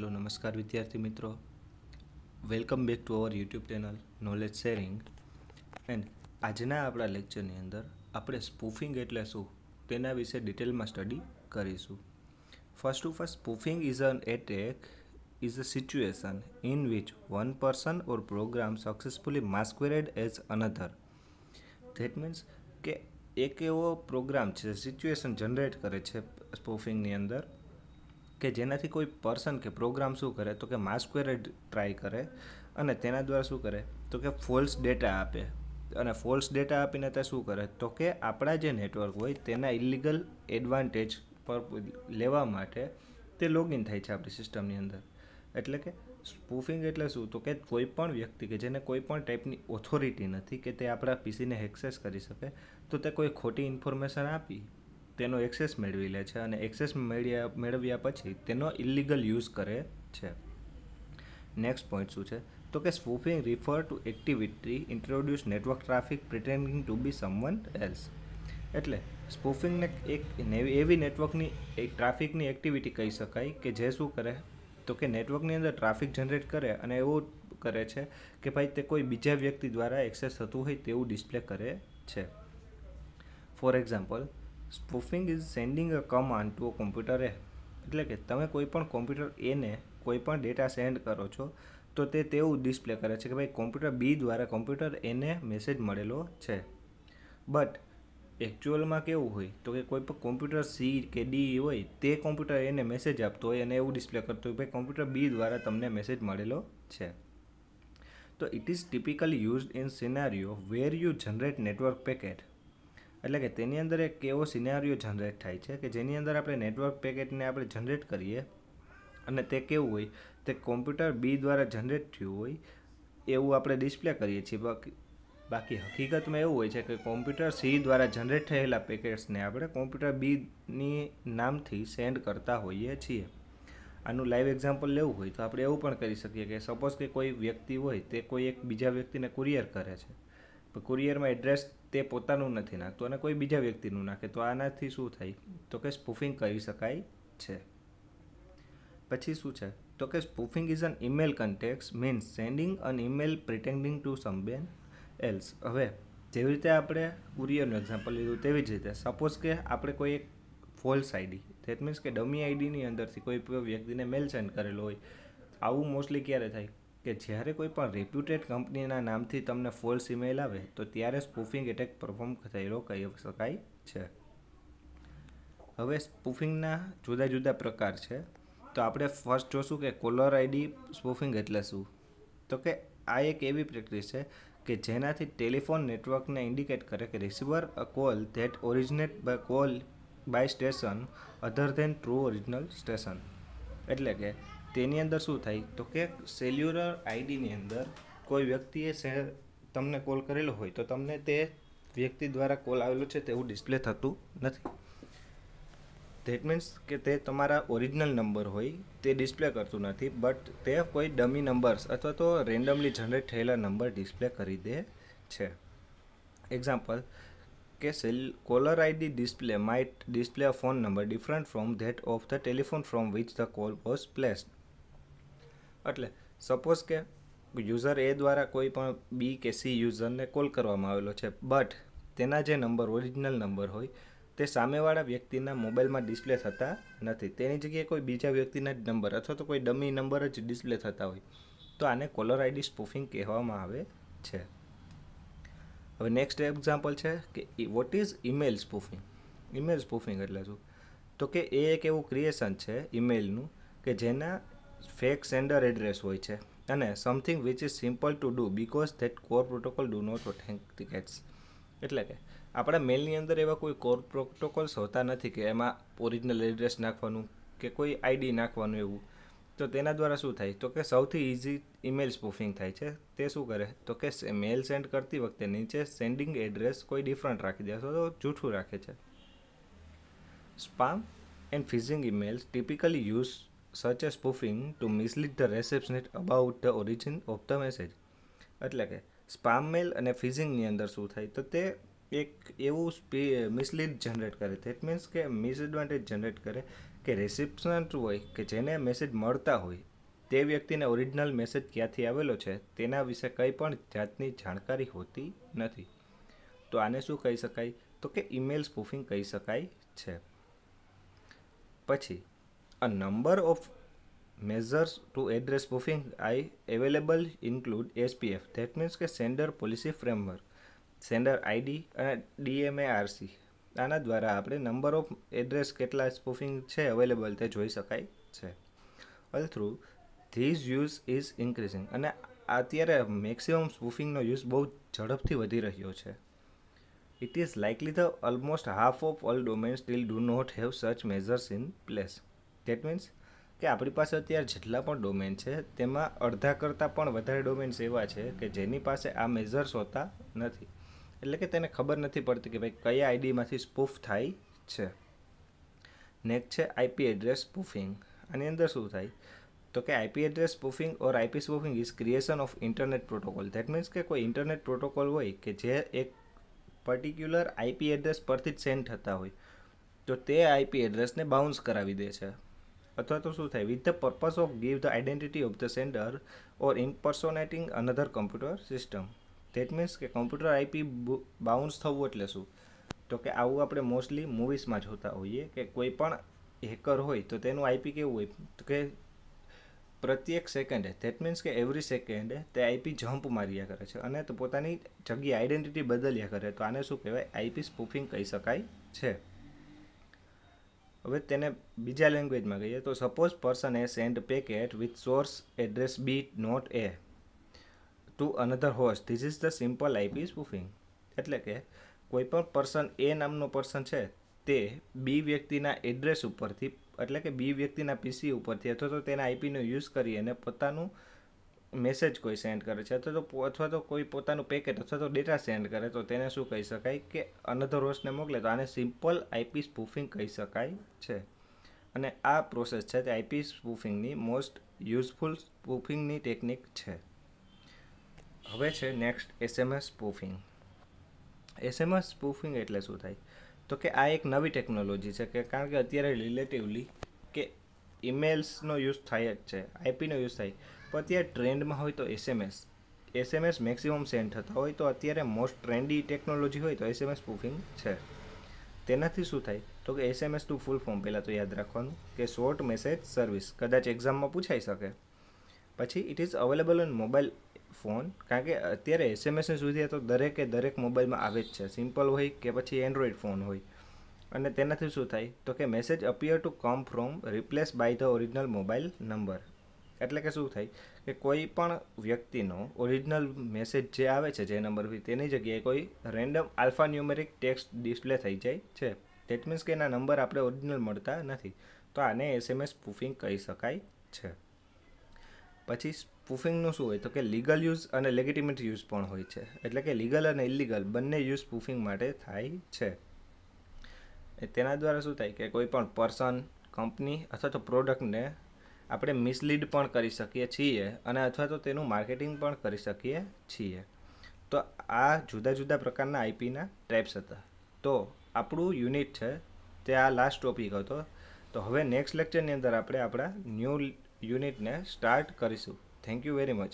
hello નમસ્કાર વિદ્યાર્થી મિત્રો welcome back to our YouTube channel knowledge sharing and આજના આપણા લેક્ચરની અંદર આપણે સ્પૂફિંગ એટલે શું તેના વિશે ડિટેલમાં સ્ટડી કરીશું first to first spoofing is an attack is a situation in which one person or program successfully masqueraded as another that means કે એક એવો પ્રોગ્રામ છે સિચ્યુએશન જનરેટ કરે છે સ્પૂફિંગની અંદર કે જેનાથી કોઈ પર્સન કે પ્રોગ્રામ શું કરે તો કે માસ્કવેરેડ ટ્રાય કરે અને તેના દ્વારા શું કરે તો કે ફોલ્સ ડેટા આપે અને ફોલ્સ ડેટા આપીને તે શું કરે તો કે આપણા જે નેટવર્ક હોય તેના ઇલીગલ એડવાન્ટેજ પર લેવા માટે તે લોગિન થાય છે આપણી સિસ્ટમની અંદર એટલે કે સ્પૂફિંગ એટલે શું તો કે કોઈ પણ વ્યક્તિ કે જેને કોઈ પણ ટાઈપની ઓથોરિટી નથી કે તે આપણા પીસીને એક્સેસ કરી શકે તો તે કોઈ ખોટી ઇન્ફોર્મેશન આપી તેનો એક્સેસ મેળવી લે છે અને એક્સેસ મેળ્યા મેળવ્યા પછી તેનો ઇલીગલ યુઝ કરે છે નેક્સ્ટ પોઈન્ટ શું છે તો કે spoofing refer to activity introduce network traffic pretending to be someone else એટલે સ્પૂફિંગને એક એવી નેટવર્કની એક ટ્રાફિકની એક્ટિવિટી કહી શકાય કે જે શું કરે તો કે નેટવર્કની અંદર ટ્રાફિક જનરેટ કરે અને એવું કરે છે કે ભાઈ તે કોઈ બીજા વ્યક્તિ દ્વારા એક્સેસ થતું હોય તેવું ડિસ્પ્લે કરે છે for example spoofing is sending a command to a computer એ એટલે કે તમે કોઈ પણ કોમ્પ્યુટર એને કોઈપણ ડેટા સેન્ડ કરો છો તો તે તેવું ડિસ્પ્લે કરે છે કે ભાઈ કોમ્પ્યુટર બી દ્વારા કોમ્પ્યુટર એને મેસેજ મળેલો છે બટ એકચ્યુઅલમાં કેવું હોય તો કે કોઈ પણ કોમ્પ્યુટર સી કે ડી હોય તે કોમ્પ્યુટર એને મેસેજ આપતો હોય અને એવું ડિસ્પ્લે કરતો હોય ભાઈ કોમ્પ્યુટર બી દ્વારા તમને મેસેજ મળેલો છે તો it is typically used in scenario where you generate network packet એટલે કે તેની અંદર એક એવો સિનેરિયો જનરેટ થાય છે કે જેની અંદર આપણે નેટવર્ક પેકેટને આપણે જનરેટ કરીએ અને તે કેવું હોય તે કોમ્પ્યુટર બી દ્વારા જનરેટ થયું હોય એવું આપણે ડિસ્પ્લે કરીએ છીએ બાકી બાકી હકીકતમાં એવું હોય છે કે કોમ્પ્યુટર સી દ્વારા જનરેટ થયેલા પેકેટ્સને આપણે કોમ્પ્યુટર બીની નામથી સેન્ડ કરતા હોઈએ છીએ આનું લાઈવ એક્ઝામ્પલ લેવું હોય તો આપણે એવું પણ કરી શકીએ કે સપોઝ કે કોઈ વ્યક્તિ હોય તે કોઈ એક બીજા વ્યક્તિને કુરિયર કરે છે કુરિયરમાં એડ્રેસ તે પોતાનું નથી નાખતું અને કોઈ બીજા વ્યક્તિનું નાખે તો આનાથી શું થાય તો કે સ્પૂફિંગ કરી શકાય છે પછી શું છે તો કે spoofing is an email context means sending an email pretending to someone else હવે જેવી રીતે આપણે કુરિયરનું એક્ઝામ્પલ લીધું તેવી જ રીતે સપોઝ કે આપણે કોઈ એક ફોલ્સ આઈડી ધેટ મીન્સ કે ડમી આઈડીની અંદરથી કોઈ વ્યક્તિને મેલ સેન્ડ કરેલો હોય આવું મોસ્ટલી ક્યારે થાય કે જ્યારે કોઈ પણ રેપ્યુટેડ કંપનીના નામથી તમને ફોલ્સ ઇમેલ આવે તો ત્યારે સ્પૂફિંગ એટેક પરફોર્મ થયેલો કહી શકાય છે હવે સ્પૂફિંગના જુદા જુદા પ્રકાર છે તો આપણે ફર્સ્ટ જોશું કે કોલર આઈડી સ્પૂફિંગ એટલે શું તો કે આ એક એવી પ્રેક્ટિસ છે કે જેનાથી ટેલિફોન નેટવર્કને ઇન્ડિકેટ કરે કે receiver a call that originate by call by station other than true original station એટલે કે તેની અંદર શું થાય તો કે સેલ્યુલર આઈડીની અંદર કોઈ વ્યક્તિએ તમને કોલ કરેલો હોય તો તમને તે વ્યક્તિ દ્વારા કોલ આવેલો છે તેવું ડિસ્પ્લે થતું નથી ધેટ મીન્સ કે તે તમારા ઓરિજિનલ નંબર હોય તે ડિસ્પ્લે કરતું નથી બટ તે કોઈ ડમી નંબર્સ અથવા તો રેન્ડમલી જનરેટ થયેલા નંબર ડિસ્પ્લે કરી દે છે એક્ઝામ્પલ કે cell caller ID display might display a phone number different from that of the telephone from which the call was placed એટલે સપોઝ કે યુઝર એ દ્વારા કોઈ પણ બી કે સી યુઝરને કોલ કરવામાં આવેલો છે બટ તેના જે નંબર ઓરિજિનલ નંબર હોય તે સામેવાળા વ્યક્તિના મોબાઈલમાં ડિસ્પ્લે થતા નથી તેની જગ્યાએ કોઈ બીજા વ્યક્તિના જ નંબર અથવા તો કોઈ ડમી નંબર જ ડિસ્પ્લે થતા હોય તો આને કોલર આઈડી સ્પૂફિંગ કહેવામાં આવે છે હવે નેક્સ્ટ એક્ઝામ્પલ છે કે what is email spoofing email spoofing એટલે શું તો કે એ એક એવું ક્રિએશન છે ઇમેલનું કે જેના ફેક સેન્ડર એડ્રેસ હોય છે અને something which is simple to do because that core protocol do not authenticates એટલે કે આપણા મેલની અંદર એવા કોઈ કોર પ્રોટોકોલ્સ હોતા નથી કે એમાં ઓરિજિનલ એડ્રેસ નાખવાનું કે કોઈ આઈડી નાખવાનું એવું તો તેના દ્વારા શું થાય તો કે સૌથી ઇઝી ઇમેલ સ્પૂફિંગ થાય છે તે શું કરે તો કે મેલ સેન્ડ કરતી વખતે નીચે સેન્ડિંગ એડ્રેસ કોઈ ડિફરન્ટ રાખી દે તો જૂઠું રાખે છે spam and phishing emails typically use such as spoofing to mislead the receptionist about the origin of the message એટલે કે સ્પામ મેલ અને ફિઝિંગની અંદર શું થાય તો તે એક એવું સ્પી મિસલીડ જનરેટ કરે ઇટ મીન્સ કે મિસએડવાન્ટેજ જનરેટ કરે કે રિસેપ્શનન્ટ હોય કે જેને મેસેજ મળતા હોય તે વ્યક્તિને ઓરિજિનલ મેસેજ ક્યાંથી આવેલો છે તેના વિશે કંઈ પણ જાતની જાણકારી હોતી નથી તો આને શું કહી શકાય તો કે ઈમેલ સ્પૂફિંગ કહી શકાય છે પછી A number of measures to address spoofing I available include SPF that means કે sender policy framework sender ID અને ડીએમએ આના દ્વારા આપણે નંબર ઓફ એડ્રેસ કેટલા સ્પૂફિંગ છે અવેલેબલ તે જોઈ શકાય છે all through these use is increasing અને અત્યારે મેક્સિમમ સ્પૂફિંગનો યુઝ બહુ ઝડપથી વધી રહ્યો છે it is likely the almost half of all domains still do not have such measures in place that means કે આપણી પાસે અત્યારે જેટલા પણ ડોમેન છે તેમાં અડધા કરતાં પણ વધારે ડોમેન્સ એવા છે કે જેની પાસે આ મેઝર્સ હોતા નથી એટલે કે તેને ખબર નથી પડતી કે ભાઈ કયા આઈડીમાંથી સ્પૂફ થાય છે નેક્સ્ટ છે આઈપી એડ્રેસ સ્પૂફિંગ આની અંદર શું થાય તો કે IP address spoofing or IP spoofing is creation of internet protocol that means કે કોઈ ઇન્ટરનેટ પ્રોટોકોલ હોય કે જે એક પર્ટિક્યુલર આઈપી એડ્રેસ પરથી જ સેન્ડ થતા હોય તો તે આઈપી એડ્રેસને બાઉન્સ કરાવી દે છે અથવા તો શું થાય with the purpose of give the identity of the sender or impersonating another computer system that means કે કમ્પ્યુટર આઈપી બાઉન્સ થવું એટલે શું તો કે આવું આપણે મોસ્ટલી મૂવીઝમાં જોતા હોઈએ કે કોઈ પણ હેકર હોય તો તેનું આઈપી કેવું હોય તો કે પ્રત્યેક સેકન્ડે ધેટ મીન્સ કે એવરી સેકન્ડે તે આઈપી જમ્પ માર્યા કરે છે અને તો પોતાની જગ્યાએ આઈડેન્ટિટી બદલ્યા કરે તો આને શું કહેવાય આઈપી સ્પૂફિંગ કહી શકાય છે હવે તેને બીજા લેંગ્વેજમાં કહીએ તો suppose person A send packet with source address B not A to another host this is the simple IP spoofing એટલે કે કોઈપણ પર્સન એ નામનો પર્સન છે તે બી વ્યક્તિના એડ્રેસ ઉપરથી એટલે કે બી વ્યક્તિના પીસી ઉપરથી અથવા તો તેના આઈપીનો યુઝ કરી અને પોતાનું મેસેજ કોઈ સેન્ડ કરે છે અથવા તો અથવા તો કોઈ પોતાનું પેકેટ અથવા તો ડેટા સેન્ડ કરે તો તેને શું કહી શકાય કે અનધર હોસ્ટને મોકલે તો આને સિમ્પલ આઈપી સ્પૂફિંગ કહી શકાય છે અને આ પ્રોસેસ છે તે આઈપી સ્પૂફિંગની મોસ્ટ યુઝફુલ સ્પૂફિંગની ટેકનિક છે હવે છે next SMS spoofing SMS spoofing એટલે શું થાય તો કે આ એક નવી ટેકનોલોજી છે કે કારણ કે અત્યારે રિલેટિવલી કે ઇમેલ્સનો યુઝ થાય જ છે આઈપીનો યુઝ થાય પણ અત્યારે ટ્રેન્ડમાં હોય તો એસએમએસ એસએમએસ મેક્સિમમ સેન્ડ થતા હોય તો અત્યારે મોસ્ટ ટ્રેન્ડી ટેકનોલોજી હોય તો એસએમએસ પુફિંગ છે તેનાથી શું થાય તો કે એસએમએસનું ફૂલ ફોર્મ પહેલાં તો યાદ રાખવાનું કે શોર્ટ મેસેજ સર્વિસ કદાચ એક્ઝામમાં પૂછાઈ શકે પછી it is available on mobile phone કારણ કે અત્યારે એસએમએસની સુવિધા તો દરેકે દરેક મોબાઈલમાં આવે જ છે સિમ્પલ હોય કે પછી એન્ડ્રોઈડ ફોન હોય અને તેનાથી શું થાય તો કે message appear to come from replace by the original mobile number એટલે કે શું થાય કે કોઈ પણ વ્યક્તિનો ઓરિજિનલ મેસેજ જે આવે છે જે નંબર નંબરથી તેની જગ્યાએ કોઈ random alphanumeric text display થઈ જાય છે દેટ મીન્સ કે એના નંબર આપણે ઓરિજિનલ મળતા નથી તો આને એસએમએસ સ્પૂફિંગ કહી શકાય છે પછી સ્પૂફિંગનું શું હોય તો કે લીગલ યુઝ અને લેગિટિમેટ યુઝ પણ હોય છે એટલે કે લીગલ અને ઇલીગલ બંને યુઝ સ્પૂફિંગ માટે થાય છે તેના દ્વારા શું થાય કે કોઈ પણ પર્સન કંપની અથવા તો પ્રોડક્ટને આપણે મિસલીડ પણ કરી શકીએ છીએ અને અથવા તો તેનું માર્કેટિંગ પણ કરી શકીએ છીએ તો આ જુદા જુદા પ્રકારના આઈપીના ટાઈપ્સ હતા તો આપણું યુનિટ છે તે આ લાસ્ટ ટોપિક હતો તો હવે નેક્સ્ટ લેક્ચરની અંદર આપણે આપણા ન્યૂ યુનિટને સ્ટાર્ટ કરીશું થેન્ક યુ વેરી મચ